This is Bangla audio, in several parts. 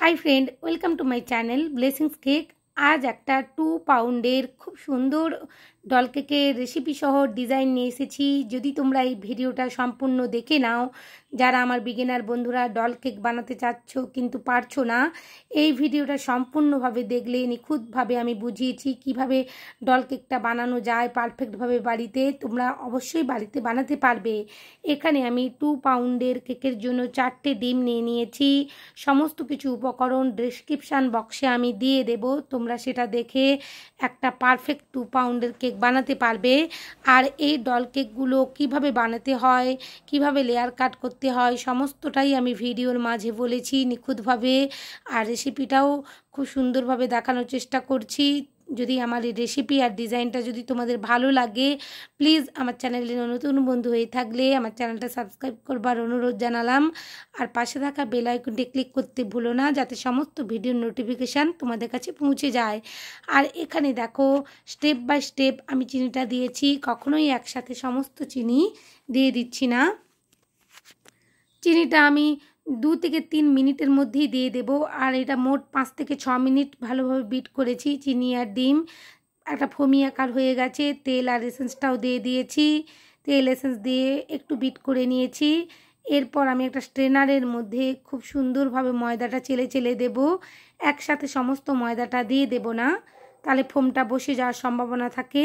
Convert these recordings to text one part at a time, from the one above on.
high friend welcome to my channel blessings cake আজ একটা টু পাউন্ডের খুব সুন্দর ডল কেকের রেসিপি সহ ডিজাইন নিয়ে এসেছি যদি তোমরা এই ভিডিওটা সম্পূর্ণ দেখে নাও যারা আমার বিগিনার বন্ধুরা ডল কেক বানাতে চাচ্ছ কিন্তু পারছো না এই ভিডিওটা সম্পূর্ণভাবে দেখলে নিখুঁতভাবে আমি বুঝিয়েছি কিভাবে ডল কেকটা বানানো যায় পারফেক্টভাবে বাড়িতে তোমরা অবশ্যই বাড়িতে বানাতে পারবে এখানে আমি টু পাউন্ডের কেকের জন্য চারটে ডিম নিয়ে নিয়েছি সমস্ত কিছু উপকরণ ডেসক্রিপশান বক্সে আমি দিয়ে দেব তোমরা সেটা দেখে একটা পারফেক্ট টু পাউন্ডের কেক কেক বানাতে পারবে আর এই ডল কেকগুলো কিভাবে বানাতে হয় কিভাবে লেয়ার কাট করতে হয় সমস্তটাই আমি ভিডিওর মাঝে বলেছি নিখুঁতভাবে আর রেসিপিটাও খুব সুন্দরভাবে দেখানোর চেষ্টা করছি যদি আমার এই রেসিপি আর ডিজাইনটা যদি তোমাদের ভালো লাগে প্লিজ আমার চ্যানেলে নতুন বন্ধু হয়ে থাকলে আমার চ্যানেলটা সাবস্ক্রাইব করবার অনুরোধ জানালাম আর পাশে থাকা বেল আইকনটি ক্লিক করতে ভুলো না যাতে সমস্ত ভিডিওর নোটিফিকেশান তোমাদের কাছে পৌঁছে যায় আর এখানে দেখো স্টেপ বাই স্টেপ আমি চিনিটা দিয়েছি কখনোই একসাথে সমস্ত চিনি দিয়ে দিচ্ছি না চিনিটা আমি দু থেকে তিন মিনিটের মধ্যেই দিয়ে দেব আর এটা মোট পাঁচ থেকে ছ মিনিট ভালোভাবে বিট করেছি চিনি আর ডিম একটা ফমি আকার হয়ে গেছে তেল আর এসেন্সটাও দিয়ে দিয়েছি তেল এসেন্স দিয়ে একটু বিট করে নিয়েছি এরপর আমি একটা স্ট্রেনারের মধ্যে খুব সুন্দরভাবে ময়দাটা চেলে চেলে দেব একসাথে সমস্ত ময়দাটা দিয়ে দেব না তাহলে ফোমটা বসে যাওয়ার সম্ভাবনা থাকে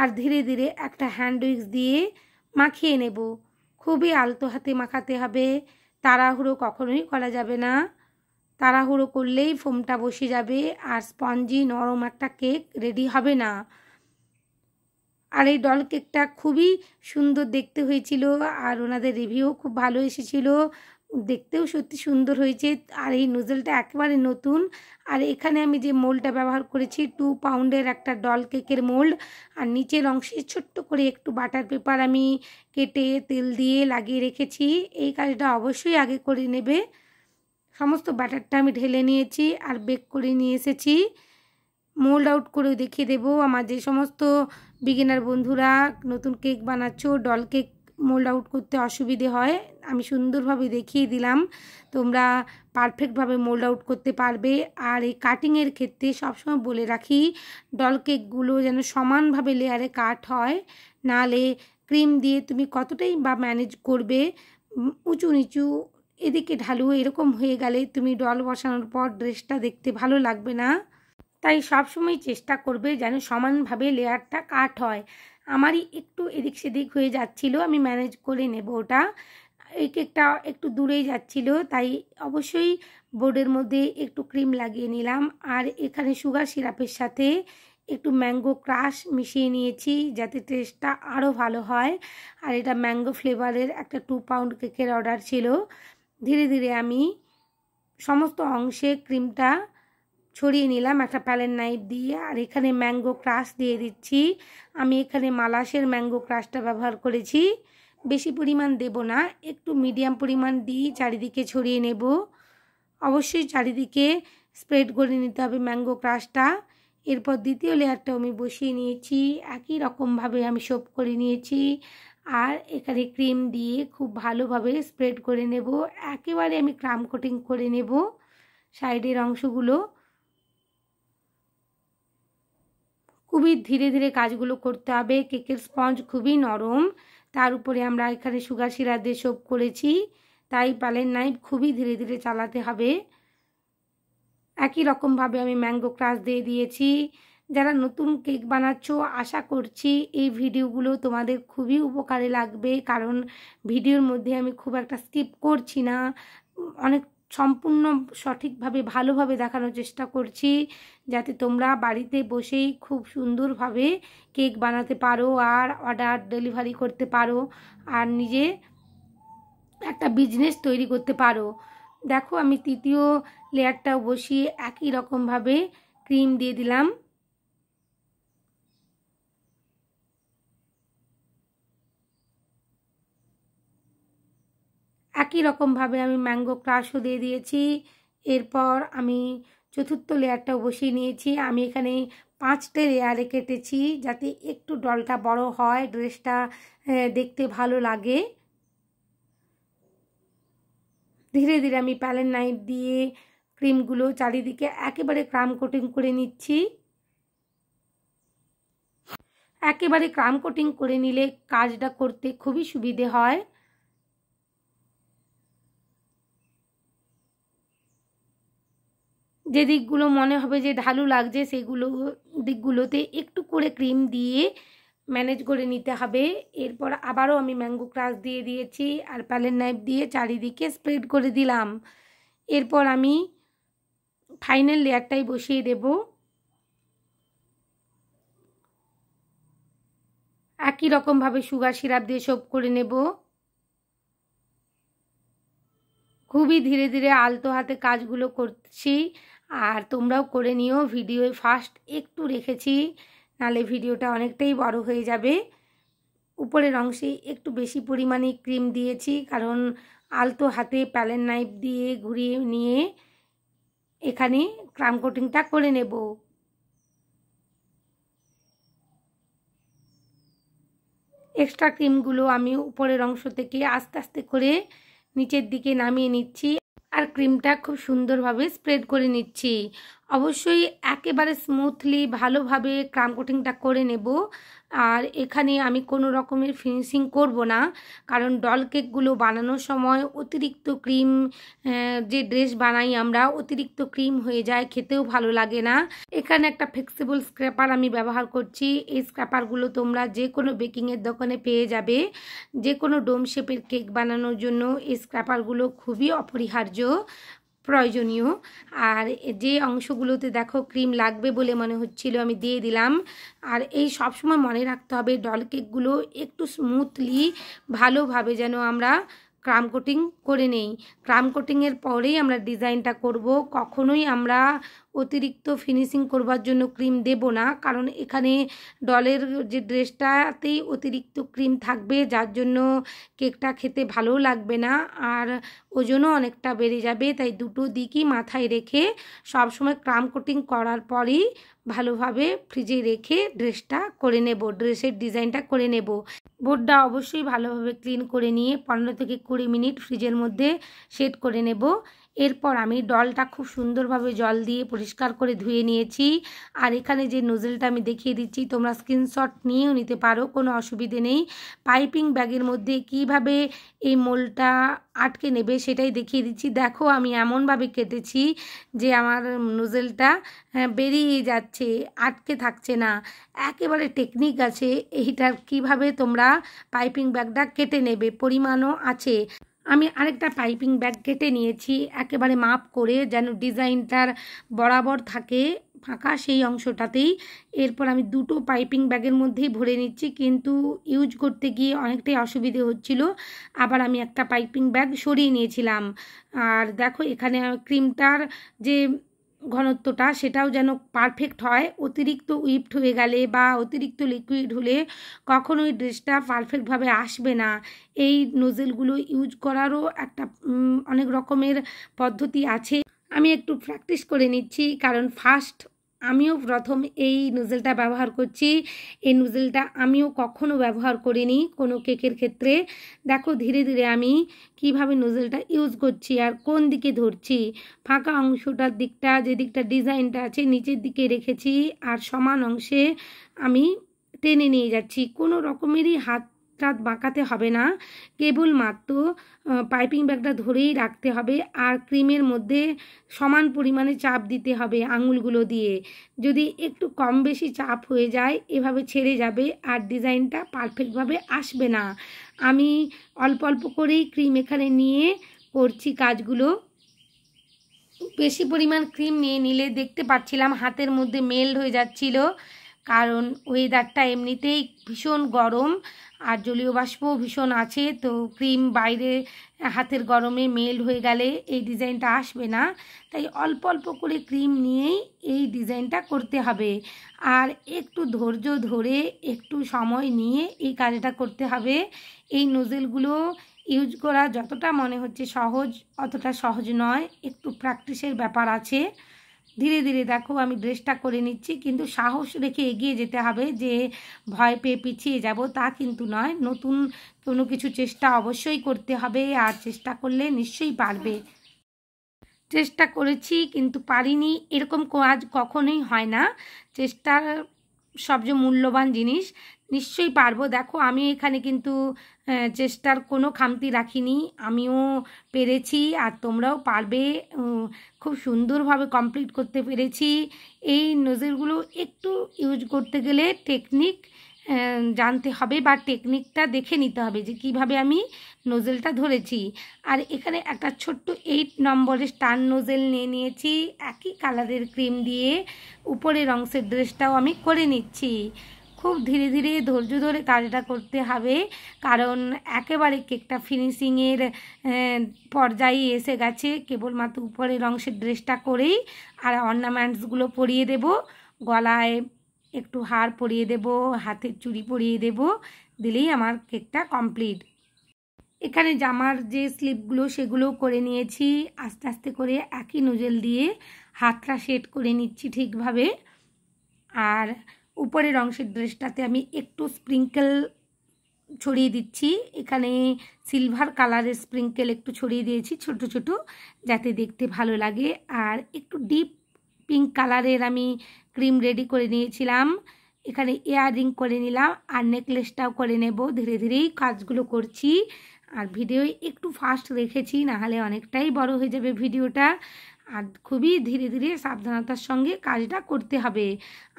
আর ধীরে ধীরে একটা হ্যান্ড উইক্স দিয়ে মাখিয়ে নেব খুবই আলতো হাতে মাখাতে হবে তাড়াহুড়ো কখনোই করা যাবে না তাড়াহুড়ো করলেই ফোমটা বসে যাবে আর স্পঞ্জি নরম একটা কেক রেডি হবে না আর এই ডল কেকটা খুবই সুন্দর দেখতে হয়েছিল আর ওনাদের রিভিউ খুব ভালো এসেছিল দেখতেও সত্যি সুন্দর হয়েছে আর এই নোজেলটা একেবারে নতুন আর এখানে আমি যে মোলটা ব্যবহার করেছি টু পাউন্ডের একটা ডল কেকের মোল্ড আর নিচের অংশে ছোট্ট করে একটু বাটার পেপার আমি কেটে তেল দিয়ে লাগিয়ে রেখেছি এই কাজটা অবশ্যই আগে করে নেবে সমস্ত বাটারটা আমি ঢেলে নিয়েছি আর বেক করে নিয়ে এসেছি মোল্ড আউট করেও দেখিয়ে দেবো আমার যে সমস্ত বিগিনার বন্ধুরা নতুন কেক বানাচ্ছ ডল কেক মোল্ড আউট করতে অসুবিধে হয় আমি সুন্দরভাবে দেখিয়ে দিলাম তোমরা পারফেক্টভাবে মোল্ড আউট করতে পারবে আর এই কাটিংয়ের ক্ষেত্রে সবসময় বলে রাখি ডল কেকগুলো যেন সমানভাবে লেয়ারে কাট হয় নালে ক্রিম দিয়ে তুমি কতটাই বা ম্যানেজ করবে উঁচু নিচু এদিকে ঢালু এরকম হয়ে গেলে তুমি ডল বসানোর পর ড্রেসটা দেখতে ভালো লাগবে না তাই সবসময় চেষ্টা করবে যেন সমানভাবে লেয়ারটা কাট হয় আমারই একটু এদিক সেদিক হয়ে যাচ্ছিল আমি ম্যানেজ করে নেব ওটা এই কেকটা একটু দূরেই যাচ্ছিল তাই অবশ্যই বোর্ডের মধ্যে একটু ক্রিম লাগিয়ে নিলাম আর এখানে সুগার সিরাপের সাথে একটু ম্যাঙ্গো ক্রাশ মিশিয়ে নিয়েছি যাতে টেস্টটা আরও ভালো হয় আর এটা ম্যাঙ্গো ফ্লেভারের একটা টু পাউন্ড কেকের অর্ডার ছিল ধীরে ধীরে আমি সমস্ত অংশে ক্রিমটা ছড়িয়ে নিলাম একটা প্যালেন নাইফ দিয়ে আর এখানে ম্যাঙ্গো ক্রাশ দিয়ে দিচ্ছি আমি এখানে মালাসের ম্যাঙ্গো ক্রাশটা ব্যবহার করেছি বেশি পরিমাণ দেব না একটু মিডিয়াম পরিমাণ দিয়ে চারিদিকে ছড়িয়ে নেব অবশ্যই চারিদিকে স্প্রেড করে নিতে হবে ম্যাঙ্গো ক্রাশটা এরপর দ্বিতীয় লেয়ারটাও আমি বসিয়ে নিয়েছি একই রকমভাবে আমি সোপ করে নিয়েছি আর এখানে ক্রিম দিয়ে খুব ভালোভাবে স্প্রেড করে নেব একেবারে আমি ক্রাম কোটিং করে নেব সাইডের অংশগুলো খুবই ধীরে ধীরে কাজগুলো করতে হবে কেকের স্পঞ্জ খুবই নরম তার উপরে আমরা এখানে সুগার শিরা দিয়ে শোপ করেছি তাই পালের নাইফ খুবই ধীরে ধীরে চালাতে হবে একই রকমভাবে আমি ম্যাঙ্গো ক্রাশ দিয়ে দিয়েছি যারা নতুন কেক বানাচ্ছ আশা করছি এই ভিডিওগুলো তোমাদের খুবই উপকারে লাগবে কারণ ভিডিওর মধ্যে আমি খুব একটা স্কিপ করছি না অনেক সম্পূর্ণ সঠিকভাবে ভালোভাবে দেখানোর চেষ্টা করছি যাতে তোমরা বাড়িতে বসেই খুব সুন্দরভাবে কেক বানাতে পারো আর অর্ডার ডেলিভারি করতে পারো আর নিজে একটা বিজনেস তৈরি করতে পারো দেখো আমি তৃতীয় লেয়ারটাও বসিয়ে একই রকমভাবে ক্রিম দিয়ে দিলাম একই রকমভাবে আমি ম্যাঙ্গো ক্রাশও দিয়ে দিয়েছি এরপর আমি চতুর্থ লেয়ারটাও বসিয়ে নিয়েছি আমি এখানে পাঁচটে লেয়ারে কেটেছি যাতে একটু ডলটা বড় হয় ড্রেসটা দেখতে ভালো লাগে ধীরে ধীরে আমি প্যালেন নাইট দিয়ে ক্রিমগুলো চারিদিকে একেবারে ক্রাম কোটিং করে নিচ্ছি একেবারে ক্রাম কোটিং করে নিলে কাজটা করতে খুবই সুবিধে হয় যে দিকগুলো মনে হবে যে ঢালু লাগছে সেগুলো দিকগুলোতে একটু করে ক্রিম দিয়ে ম্যানেজ করে নিতে হবে এরপর আবারও আমি ম্যাঙ্গো ক্রাশ দিয়ে দিয়েছি আর প্যালেন নাইফ দিয়ে চারিদিকে স্প্রেড করে দিলাম এরপর আমি ফাইনাল লেয়ারটাই বসিয়ে দেব একই রকমভাবে সুগার সিরাপ দিয়ে সব করে নেব খুবই ধীরে ধীরে আলতো হাতে কাজগুলো করছি আর তোমরাও করে নিও ভিডিও ফার্স্ট একটু রেখেছি নালে ভিডিওটা অনেকটাই বড় হয়ে যাবে উপরের অংশে একটু বেশি পরিমাণে ক্রিম দিয়েছি কারণ আলতো হাতে প্যালেন নাইফ দিয়ে ঘুরিয়ে নিয়ে এখানে ক্রাম কোটিংটা করে নেব এক্সট্রা ক্রিমগুলো আমি উপরের অংশ থেকে আস্তে আস্তে করে নিচের দিকে নামিয়ে নিচ্ছি আর ক্রিমটা খুব সুন্দরভাবে স্প্রেড করে নিচ্ছি অবশ্যই একেবারে স্মুথলি ভালোভাবে ক্রাম কোটিংটা করে নেব আর এখানে আমি কোনো রকমের ফিনিশিং করব না কারণ ডল কেকগুলো বানানোর সময় অতিরিক্ত ক্রিম যে ড্রেস বানাই আমরা অতিরিক্ত ক্রিম হয়ে যায় খেতেও ভালো লাগে না এখানে একটা ফ্লেক্সিবল স্ক্র্যাপার আমি ব্যবহার করছি এই স্ক্র্যাপারগুলো তোমরা যে কোনো বেকিংয়ের দোকানে পেয়ে যাবে যে কোনো ডোম শেপের কেক বানানোর জন্য এই স্ক্র্যাপারগুলো খুবই অপরিহার্য প্রয়োজনীয় আর যে অংশগুলোতে দেখো ক্রিম লাগবে বলে মনে হচ্ছিল আমি দিয়ে দিলাম আর এই সব সময় মনে রাখতে হবে ডল কেকগুলো একটু স্মুথলি ভালোভাবে যেন আমরা ক্রাম কোটিং করে নেই ক্রাম কোটিংয়ের পরেই আমরা ডিজাইনটা করব কখনোই আমরা অতিরিক্ত ফিনিশিং করবার জন্য ক্রিম দেব না কারণ এখানে ডলের যে ড্রেসটাতেই অতিরিক্ত ক্রিম থাকবে যার জন্য কেকটা খেতে ভালো লাগবে না আর ওজনও অনেকটা বেড়ে যাবে তাই দুটো দিকই মাথায় রেখে সব সময় ক্রাম কোটিং করার পরই ভালোভাবে ফ্রিজে রেখে ড্রেসটা করে নেব ড্রেসের ডিজাইনটা করে নেব বোর্ডটা অবশ্যই ভালোভাবে ক্লিন করে নিয়ে পনেরো থেকে কুড়ি মিনিট ফ্রিজের মধ্যে সেট করে নেব এরপর আমি ডলটা খুব সুন্দরভাবে জল দিয়ে পরিষ্কার করে ধুয়ে নিয়েছি আর এখানে যে নোজেলটা আমি দেখিয়ে দিচ্ছি তোমরা স্ক্রিনশট নিয়েও নিতে পারো কোনো অসুবিধে নেই পাইপিং ব্যাগের মধ্যে কিভাবে এই মোলটা আটকে নেবে সেটাই দেখিয়ে দিচ্ছি দেখো আমি এমনভাবে কেটেছি যে আমার নোজেলটা হ্যাঁ, বেরিয়ে যাচ্ছে আটকে থাকছে না একেবারে টেকনিক আছে এইটার কিভাবে তোমরা পাইপিং ব্যাগটা কেটে নেবে পরিমাণও আছে আমি আরেকটা পাইপিং ব্যাগ কেটে নিয়েছি একেবারে মাপ করে যেন ডিজাইনটার বরাবর থাকে ফাঁকা সেই অংশটাতেই এরপর আমি দুটো পাইপিং ব্যাগের মধ্যেই ভরে নিচ্ছি কিন্তু ইউজ করতে গিয়ে অনেকটাই অসুবিধে হচ্ছিল আবার আমি একটা পাইপিং ব্যাগ সরিয়ে নিয়েছিলাম আর দেখো এখানে ক্রিমটার যে ঘনত্বটা সেটাও যেন পারফেক্ট হয় অতিরিক্ত উইপড হয়ে গেলে বা অতিরিক্ত লিকুইড হলে কখনোই ড্রেসটা পারফেক্টভাবে আসবে না এই নোজেলগুলো ইউজ করারও একটা অনেক রকমের পদ্ধতি আছে আমি একটু প্র্যাকটিস করে নিচ্ছি কারণ ফার্স্ট আমিও প্রথম এই নোজেলটা ব্যবহার করছি এই নোজেলটা আমিও কখনও ব্যবহার করিনি কোনো কেকের ক্ষেত্রে দেখো ধীরে ধীরে আমি কিভাবে নোজেলটা ইউজ করছি আর কোন দিকে ধরছি ফাঁকা অংশটার দিকটা যে দিকটা ডিজাইনটা আছে নিচের দিকে রেখেছি আর সমান অংশে আমি টেনে নিয়ে যাচ্ছি কোনো রকমেরই হাত হাতটা বাঁকাতে হবে না কেবল মাত্র পাইপিং ব্যাগটা ধরেই রাখতে হবে আর ক্রিমের মধ্যে সমান পরিমাণে চাপ দিতে হবে আঙুলগুলো দিয়ে যদি একটু কম বেশি চাপ হয়ে যায় এভাবে ছেড়ে যাবে আর ডিজাইনটা পারফেক্টভাবে আসবে না আমি অল্প অল্প করেই ক্রিম এখানে নিয়ে করছি কাজগুলো বেশি পরিমাণ ক্রিম নিয়ে নিলে দেখতে পাচ্ছিলাম হাতের মধ্যে মেল্ড হয়ে যাচ্ছিল কারণ ওয়েদারটা এমনিতেই ভীষণ গরম আর জলীয় বাষ্পও ভীষণ আছে তো ক্রিম বাইরে হাতের গরমে মেল হয়ে গেলে এই ডিজাইনটা আসবে না তাই অল্প অল্প করে ক্রিম নিয়েই এই ডিজাইনটা করতে হবে আর একটু ধৈর্য ধরে একটু সময় নিয়ে এই কাজটা করতে হবে এই নোজেলগুলো ইউজ করা যতটা মনে হচ্ছে সহজ অতটা সহজ নয় একটু প্র্যাকটিসের ব্যাপার আছে ধীরে ধীরে দেখো আমি ড্রেসটা করে নিচ্ছি কিন্তু সাহস রেখে এগিয়ে যেতে হবে যে ভয় পেয়ে পিছিয়ে যাব তা কিন্তু নয় নতুন কোনো কিছু চেষ্টা অবশ্যই করতে হবে আর চেষ্টা করলে নিশ্চয়ই পারবে চেষ্টা করেছি কিন্তু পারিনি এরকম কাজ কখনোই হয় না চেষ্টার সবচেয়ে মূল্যবান জিনিস নিশ্চয়ই পারবো দেখো আমি এখানে কিন্তু চেষ্টার কোনো খামতি রাখিনি আমিও পেরেছি আর তোমরাও পারবে খুব সুন্দরভাবে কমপ্লিট করতে পেরেছি এই নজিরগুলো একটু ইউজ করতে গেলে টেকনিক জানতে হবে বা টেকনিকটা দেখে নিতে হবে যে কিভাবে আমি নোজেলটা ধরেছি আর এখানে একটা ছোট্ট এইট নম্বরের স্টার নোজেল নিয়ে নিয়েছি একই কালারের ক্রিম দিয়ে উপরের অংশের ড্রেসটাও আমি করে নিচ্ছি খুব ধীরে ধীরে ধৈর্য ধরে কাজটা করতে হবে কারণ একেবারে কেকটা ফিনিশিংয়ের পর্যায়ে এসে গেছে কেবলমাত্র উপরের অংশের ড্রেসটা করেই আর অর্নামেন্টসগুলো পরিয়ে দেব গলায় একটু হার পরিয়ে দেব হাতের চুড়ি পরিয়ে দেব দিলেই আমার কেকটা কমপ্লিট এখানে জামার যে স্লিপগুলো সেগুলো করে নিয়েছি আস্তে আস্তে করে একই নোজেল দিয়ে হাতটা সেট করে নিচ্ছি ঠিকভাবে আর উপরের অংশের ড্রেসটাতে আমি একটু স্প্রিঙ্কেল ছড়িয়ে দিচ্ছি এখানে সিলভার কালারের স্প্রিঙ্কেল একটু ছড়িয়ে দিয়েছি ছোট ছোট যাতে দেখতে ভালো লাগে আর একটু ডিপ পিঙ্ক কালারের আমি ক্রিম রেডি করে নিয়েছিলাম এখানে ইয়াররিং করে নিলাম আর নেকলেসটাও করে নেব ধীরে ধীরেই কাজগুলো করছি আর ভিডিও একটু ফাস্ট রেখেছি নাহলে অনেকটাই বড় হয়ে যাবে ভিডিওটা আর খুবই ধীরে ধীরে সাবধানতার সঙ্গে কাজটা করতে হবে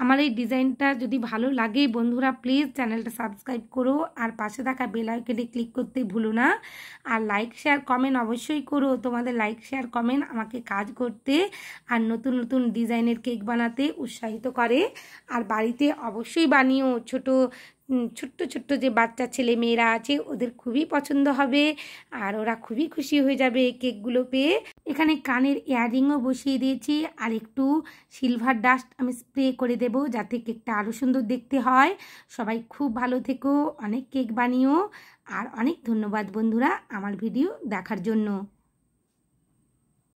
আমার এই ডিজাইনটা যদি ভালো লাগে বন্ধুরা প্লিজ চ্যানেলটা সাবস্ক্রাইব করো আর পাশে থাকা বেল আইকনে ক্লিক করতে ভুলো না আর লাইক শেয়ার কমেন্ট অবশ্যই করো তোমাদের লাইক শেয়ার কমেন্ট আমাকে কাজ করতে আর নতুন নতুন ডিজাইনের কেক বানাতে উৎসাহিত করে আর বাড়িতে অবশ্যই বানিও ছোট ছোট্ট ছোট্ট যে বাচ্চা ছেলে মেয়েরা আছে ওদের খুবই পছন্দ হবে আর ওরা খুবই খুশি হয়ে যাবে কেকগুলো পেয়ে এখানে কানের ইয়াররিংও বসিয়ে দিয়েছি আর একটু সিলভার ডাস্ট আমি স্প্রে করে দেব যাতে কেকটা আরও সুন্দর দেখতে হয় সবাই খুব ভালো থেকো অনেক কেক বানিও আর অনেক ধন্যবাদ বন্ধুরা আমার ভিডিও দেখার জন্য